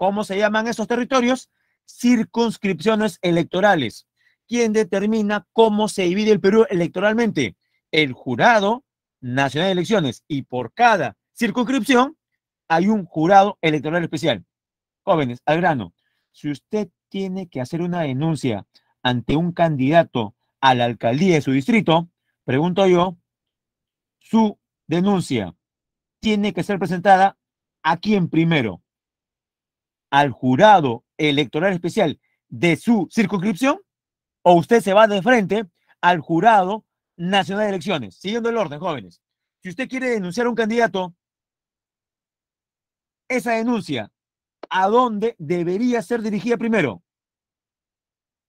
¿Cómo se llaman esos territorios? Circunscripciones electorales. ¿Quién determina cómo se divide el Perú electoralmente? El Jurado Nacional de Elecciones. Y por cada circunscripción hay un jurado electoral especial. Jóvenes, al grano. Si usted tiene que hacer una denuncia ante un candidato a la alcaldía de su distrito, pregunto yo, su denuncia tiene que ser presentada a quién primero, al jurado electoral especial de su circunscripción o usted se va de frente al jurado nacional de elecciones, siguiendo el orden, jóvenes. Si usted quiere denunciar a un candidato, esa denuncia, ¿a dónde debería ser dirigida primero?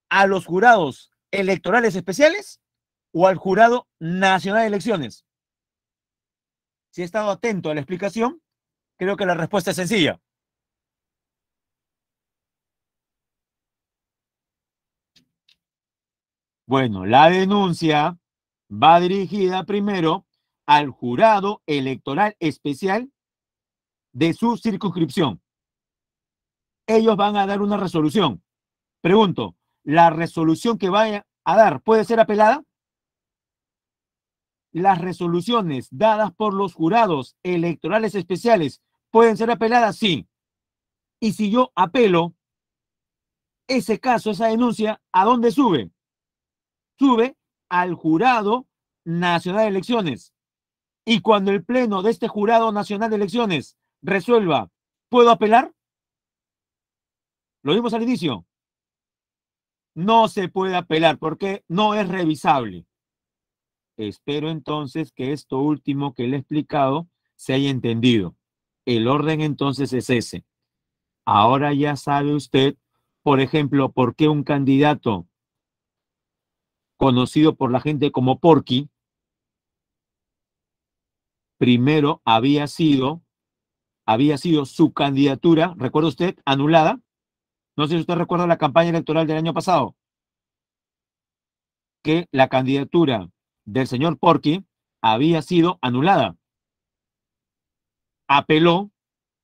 ¿A los jurados electorales especiales o al jurado nacional de elecciones? Si he estado atento a la explicación, creo que la respuesta es sencilla. Bueno, la denuncia va dirigida primero al jurado electoral especial de su circunscripción. Ellos van a dar una resolución. Pregunto, ¿la resolución que vaya a dar puede ser apelada? Las resoluciones dadas por los jurados electorales especiales pueden ser apeladas, sí. Y si yo apelo ese caso, esa denuncia, ¿a dónde sube? sube al jurado nacional de elecciones. Y cuando el pleno de este jurado nacional de elecciones resuelva, ¿puedo apelar? Lo vimos al inicio. No se puede apelar porque no es revisable. Espero entonces que esto último que le he explicado se haya entendido. El orden entonces es ese. Ahora ya sabe usted, por ejemplo, por qué un candidato conocido por la gente como Porky, primero había sido, había sido su candidatura, recuerda usted, anulada. No sé si usted recuerda la campaña electoral del año pasado, que la candidatura del señor Porky había sido anulada. Apeló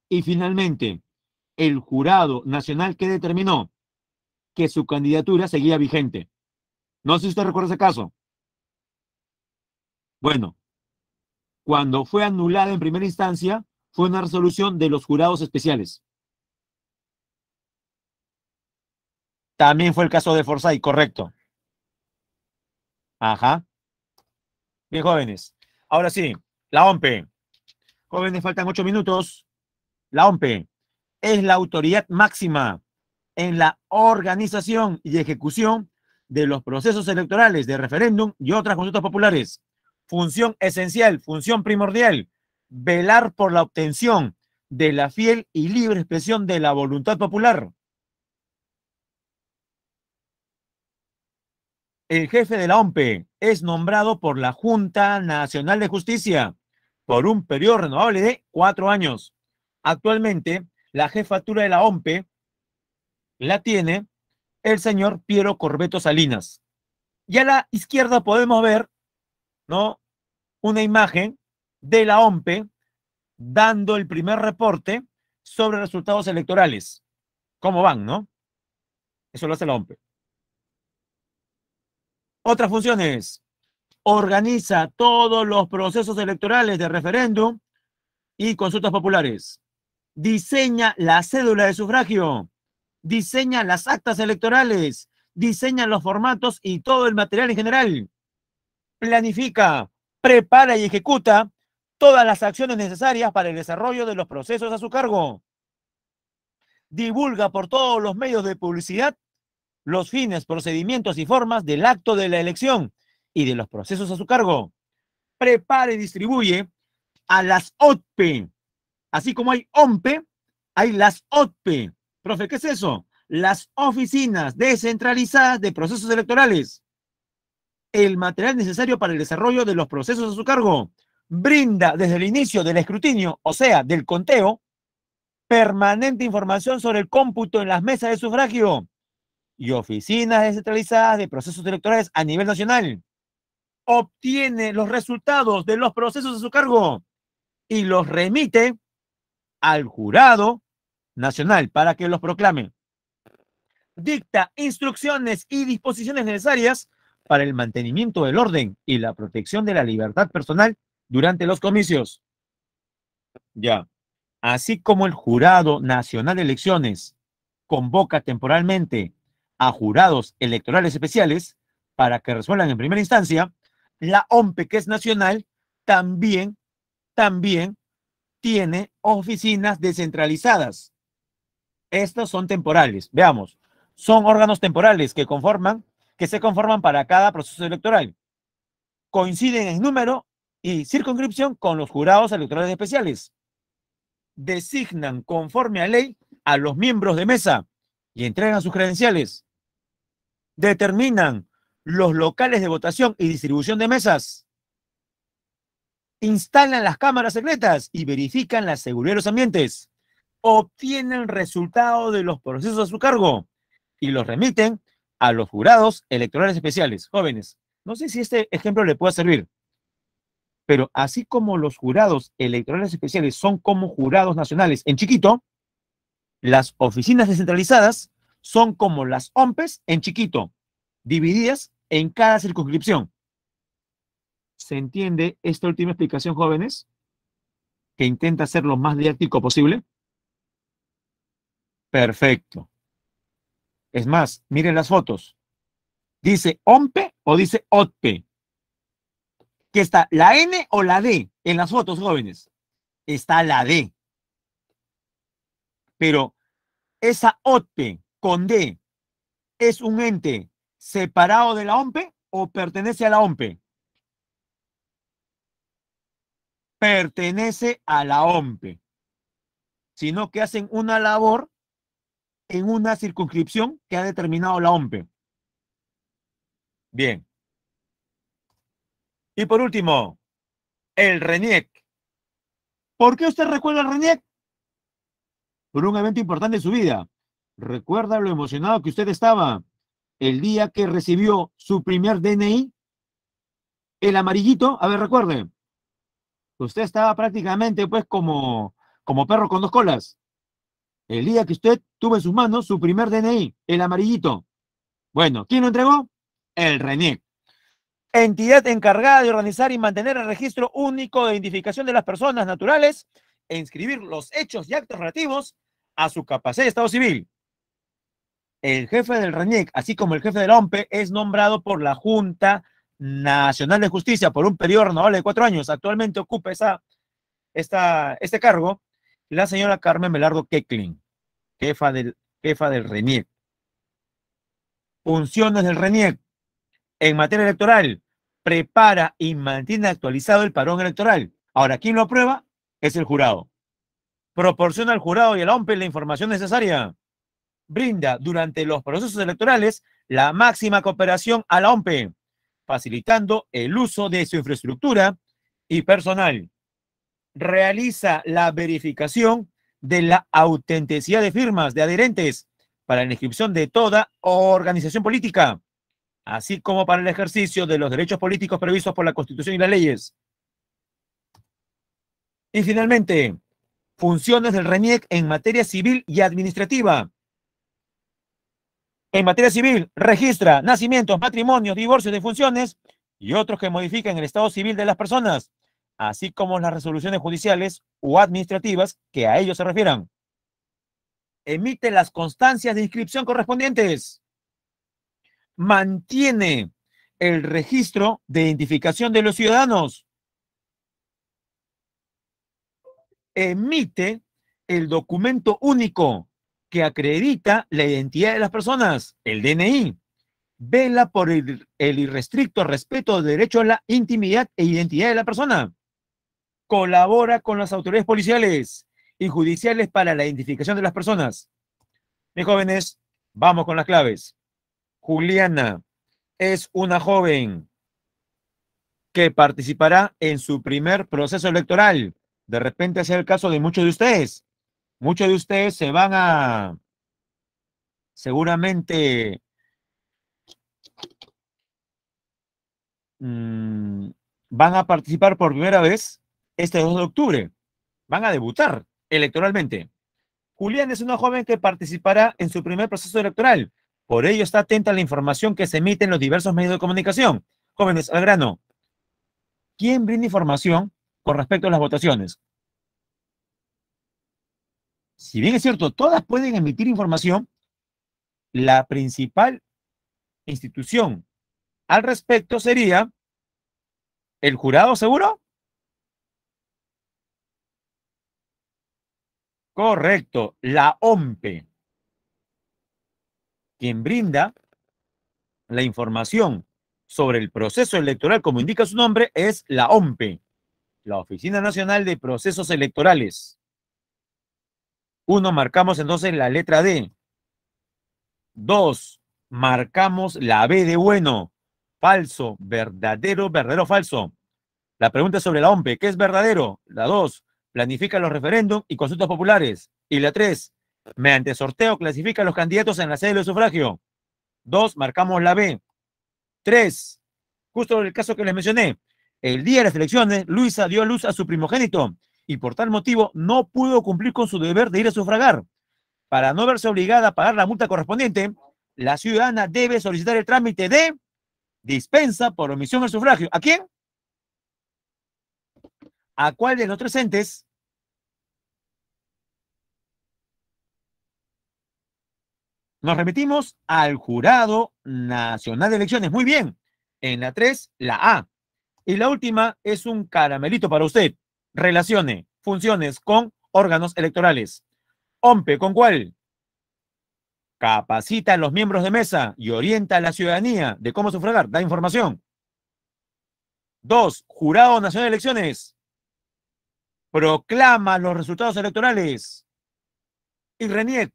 y finalmente el jurado nacional que determinó que su candidatura seguía vigente. No sé si usted recuerda ese caso. Bueno, cuando fue anulada en primera instancia, fue una resolución de los jurados especiales. También fue el caso de Forsyth, correcto. Ajá. Bien, jóvenes. Ahora sí, la OMPE. Jóvenes, faltan ocho minutos. La OMPE es la autoridad máxima en la organización y ejecución de los procesos electorales de referéndum y otras consultas populares. Función esencial, función primordial, velar por la obtención de la fiel y libre expresión de la voluntad popular. El jefe de la OMPE es nombrado por la Junta Nacional de Justicia por un periodo renovable de cuatro años. Actualmente, la jefatura de la OMPE la tiene el señor Piero Corbeto Salinas. Y a la izquierda podemos ver, ¿no? Una imagen de la OMPE dando el primer reporte sobre resultados electorales. ¿Cómo van, no? Eso lo hace la OMPE. Otras funciones. Organiza todos los procesos electorales de referéndum y consultas populares. Diseña la cédula de sufragio diseña las actas electorales, diseña los formatos y todo el material en general. Planifica, prepara y ejecuta todas las acciones necesarias para el desarrollo de los procesos a su cargo. Divulga por todos los medios de publicidad los fines, procedimientos y formas del acto de la elección y de los procesos a su cargo. Prepara y distribuye a las OTP. Así como hay OMPE, hay las OPE. Profe, ¿qué es eso? Las oficinas descentralizadas de procesos electorales. El material necesario para el desarrollo de los procesos a su cargo brinda desde el inicio del escrutinio, o sea, del conteo, permanente información sobre el cómputo en las mesas de sufragio y oficinas descentralizadas de procesos electorales a nivel nacional. Obtiene los resultados de los procesos a su cargo y los remite al jurado Nacional para que los proclame. Dicta instrucciones y disposiciones necesarias para el mantenimiento del orden y la protección de la libertad personal durante los comicios. Ya. Así como el Jurado Nacional de Elecciones convoca temporalmente a jurados electorales especiales para que resuelvan en primera instancia, la OMPE, que es nacional, también, también tiene oficinas descentralizadas estos son temporales. Veamos, son órganos temporales que conforman, que se conforman para cada proceso electoral. Coinciden en número y circunscripción con los jurados electorales especiales. Designan conforme a ley a los miembros de mesa y entregan sus credenciales. Determinan los locales de votación y distribución de mesas. Instalan las cámaras secretas y verifican la seguridad de los ambientes obtienen el resultado de los procesos a su cargo y los remiten a los jurados electorales especiales. Jóvenes, no sé si este ejemplo le pueda servir, pero así como los jurados electorales especiales son como jurados nacionales en chiquito, las oficinas descentralizadas son como las OMPES en chiquito, divididas en cada circunscripción. ¿Se entiende esta última explicación, jóvenes? Que intenta ser lo más didáctico posible. Perfecto. Es más, miren las fotos. ¿Dice OMPE o dice OTPE? ¿Qué está? ¿La N o la D? En las fotos, jóvenes. Está la D. Pero esa OTPE con D es un ente separado de la OMPE o pertenece a la OMPE? Pertenece a la OMPE. Sino que hacen una labor en una circunscripción que ha determinado la OMP Bien. Y por último, el RENIEC. ¿Por qué usted recuerda el RENIEC? Por un evento importante en su vida. ¿Recuerda lo emocionado que usted estaba el día que recibió su primer DNI? El amarillito, a ver, recuerde. Usted estaba prácticamente pues como, como perro con dos colas el día que usted tuvo en sus manos su primer DNI, el amarillito. Bueno, ¿quién lo entregó? El RENIEC. Entidad encargada de organizar y mantener el registro único de identificación de las personas naturales e inscribir los hechos y actos relativos a su capacidad de Estado civil. El jefe del RENIEC, así como el jefe del OMPE, es nombrado por la Junta Nacional de Justicia por un periodo renovable de cuatro años. Actualmente ocupa esa, esta, este cargo la señora Carmen Melardo Keckling, jefa del, jefa del RENIEC. Funciones del RENIEC. En materia electoral, prepara y mantiene actualizado el parón electoral. Ahora, ¿quién lo aprueba? Es el jurado. Proporciona al jurado y la OMPE la información necesaria. Brinda durante los procesos electorales la máxima cooperación a la OMPE, facilitando el uso de su infraestructura y personal realiza la verificación de la autenticidad de firmas de adherentes para la inscripción de toda organización política, así como para el ejercicio de los derechos políticos previstos por la Constitución y las leyes. Y finalmente, funciones del RENIEC en materia civil y administrativa. En materia civil, registra nacimientos, matrimonios, divorcios, funciones y otros que modifiquen el estado civil de las personas así como las resoluciones judiciales o administrativas que a ellos se refieran. Emite las constancias de inscripción correspondientes. Mantiene el registro de identificación de los ciudadanos. Emite el documento único que acredita la identidad de las personas, el DNI. Vela por el, irrestricto respeto de derecho a la intimidad e identidad de la persona colabora con las autoridades policiales y judiciales para la identificación de las personas. Mis jóvenes, vamos con las claves. Juliana es una joven que participará en su primer proceso electoral. De repente es el caso de muchos de ustedes. Muchos de ustedes se van a seguramente mm, van a participar por primera vez este 2 de octubre. Van a debutar electoralmente. Julián es una joven que participará en su primer proceso electoral. Por ello está atenta a la información que se emite en los diversos medios de comunicación. Jóvenes, al grano. ¿Quién brinda información con respecto a las votaciones? Si bien es cierto, todas pueden emitir información, la principal institución al respecto sería el jurado seguro Correcto, la OMPE, quien brinda la información sobre el proceso electoral, como indica su nombre, es la OMPE, la Oficina Nacional de Procesos Electorales. Uno, marcamos entonces la letra D. Dos, marcamos la B de bueno, falso, verdadero, verdadero, falso. La pregunta es sobre la OMPE, ¿qué es verdadero? La dos, planifica los referéndums y consultas populares. Y la tres mediante sorteo clasifica a los candidatos en la sede del sufragio. Dos, marcamos la B. Tres justo el caso que les mencioné, el día de las elecciones, Luisa dio a luz a su primogénito y por tal motivo no pudo cumplir con su deber de ir a sufragar. Para no verse obligada a pagar la multa correspondiente, la ciudadana debe solicitar el trámite de dispensa por omisión al sufragio. ¿A quién? ¿A cuál de los tres entes? Nos remitimos al Jurado Nacional de Elecciones. Muy bien. En la 3, la A. Y la última es un caramelito para usted. Relacione funciones con órganos electorales. OMPE, ¿con cuál? Capacita a los miembros de mesa y orienta a la ciudadanía de cómo sufragar. Da información. Dos, Jurado Nacional de Elecciones proclama los resultados electorales y RENIEC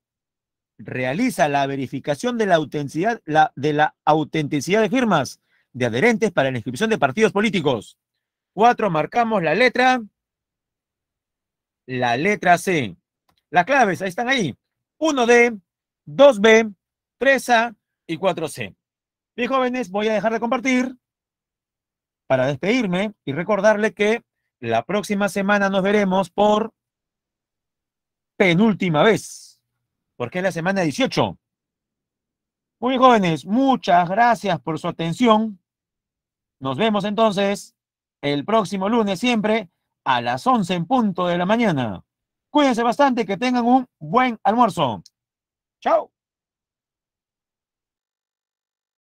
realiza la verificación de la autenticidad, de, la autenticidad de firmas de adherentes para la inscripción de partidos políticos. Cuatro, marcamos la letra, la letra C. Las claves, ahí están ahí. 1D, 2B, 3A y 4C. Mis jóvenes, voy a dejar de compartir para despedirme y recordarle que la próxima semana nos veremos por penúltima vez, porque es la semana 18. Muy jóvenes, muchas gracias por su atención. Nos vemos entonces el próximo lunes siempre a las 11 en punto de la mañana. Cuídense bastante, que tengan un buen almuerzo. Chao.